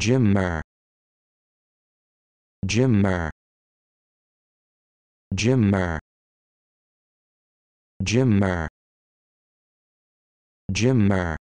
Jimmer Jimmer Jimmer Jimmer Jimmer